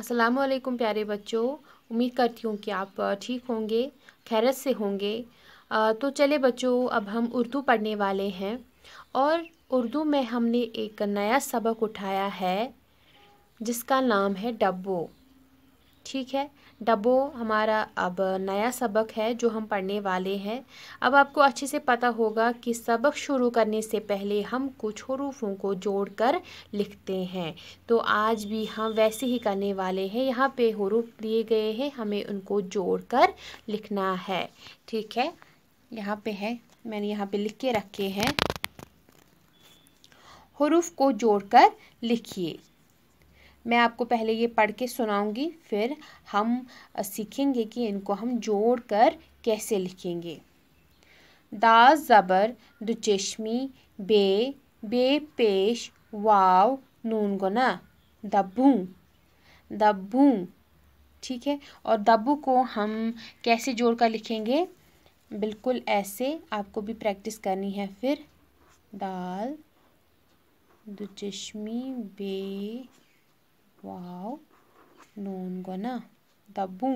अस्सलाम वालेकुम प्यारे बच्चों उम्मीद करती हूँ कि आप ठीक होंगे खैरत से होंगे तो चले बच्चों अब हम उर्दू पढ़ने वाले हैं और उर्दू में हमने एक नया सबक उठाया है जिसका नाम है डब्बो ठीक है डबो हमारा अब नया सबक है जो हम पढ़ने वाले हैं अब आपको अच्छे से पता होगा कि सबक शुरू करने से पहले हम कुछ हरूफों को जोड़कर लिखते हैं तो आज भी हम वैसे ही करने वाले हैं यहाँ पे हरूफ दिए गए हैं हमें उनको जोड़कर लिखना है ठीक है यहाँ पे है मैंने यहाँ पे लिख के रखे हैं हरूफ को जोड़ लिखिए मैं आपको पहले ये पढ़ के सुनाऊँगी फिर हम सीखेंगे कि इनको हम जोड़ कर कैसे लिखेंगे दास ज़बर दुचेशमी बे बे पेश वाव नून गुना दबू दबू ठीक है और दबू को हम कैसे जोड़ कर लिखेंगे बिल्कुल ऐसे आपको भी प्रैक्टिस करनी है फिर दाल दुचश्मी बे वाओ नोन गोना दबू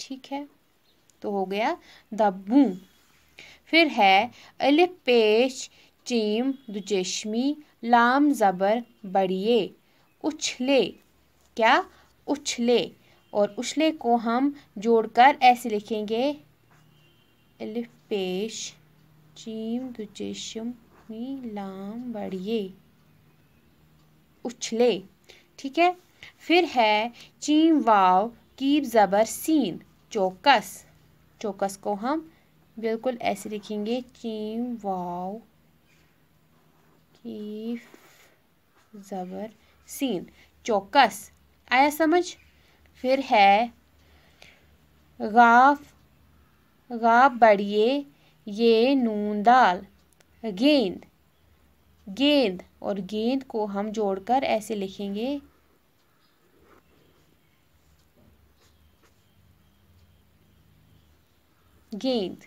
ठीक है तो हो गया दबू फिर है अलिफ पेश चीम दुचेशमी लाम ज़बर बड़िए उछले क्या उछले और उछले को हम जोड़कर ऐसे लिखेंगे अलिफ पेश चीम दुचेशमी लाम बड़िए उछले ठीक है फिर है चीम वाव कीप ज़बर सीन चौकस चौकस को हम बिल्कुल ऐसे लिखेंगे चीम वाव कीप ज़बर सीन चौकस आया समझ फिर है गाफ गाफ बढ़िए ये नून दाल गेंद गेंद और गेंद को हम जोड़कर ऐसे लिखेंगे गेंद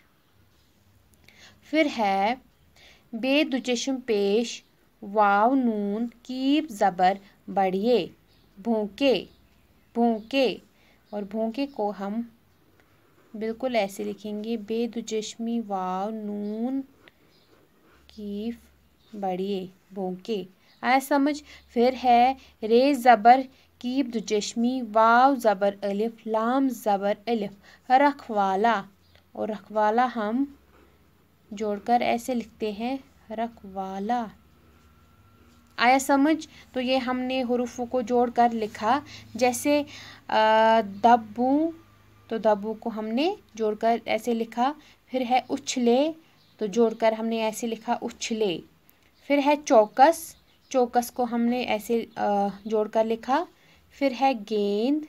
फिर है बेदुचम पेश वाव नून कीप ज़बर बढ़िए भोंके भोंके और भोंके को हम बिल्कुल ऐसे लिखेंगे बेदुचमी वाव नून कीफ बढ़िए भोंके समझ फिर है रे ज़बर कीब दुचश्मी वाव ज़बर अलिफ लाम ज़बर अलिफ रखवाला और रखवाला हम जोड़कर ऐसे लिखते हैं रखवाला आया समझ तो ये हमने हरूफों को जोड़ कर लिखा जैसे दबू तो दबू को हमने जोड़कर ऐसे लिखा फिर है उछले तो जोड़कर हमने ऐसे लिखा उछले फिर है चौकस चौकस को हमने ऐसे जोड़कर लिखा फिर है गेंद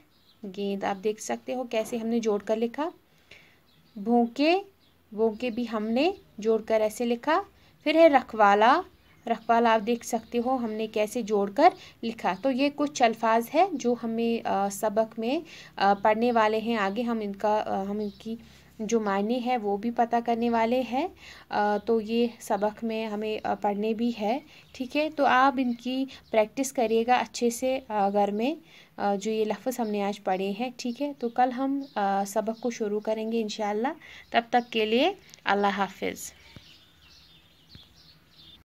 गेंद आप देख सकते हो कैसे हमने जोड़कर लिखा भोंके भोंके भी हमने जोड़कर ऐसे लिखा फिर है रखवाला रखवाला आप देख सकते हो हमने कैसे जोड़कर लिखा तो ये कुछ अल्फाज है जो हमें सबक में पढ़ने वाले हैं आगे हम इनका हम इनकी जो मायने हैं वो भी पता करने वाले हैं तो ये सबक में हमें पढ़ने भी है ठीक है तो आप इनकी प्रैक्टिस करिएगा अच्छे से घर में जो ये लफ्ज़ हमने आज पढ़े हैं ठीक है तो कल हम सबक को शुरू करेंगे इन तब तक के लिए अल्लाह हाफिज़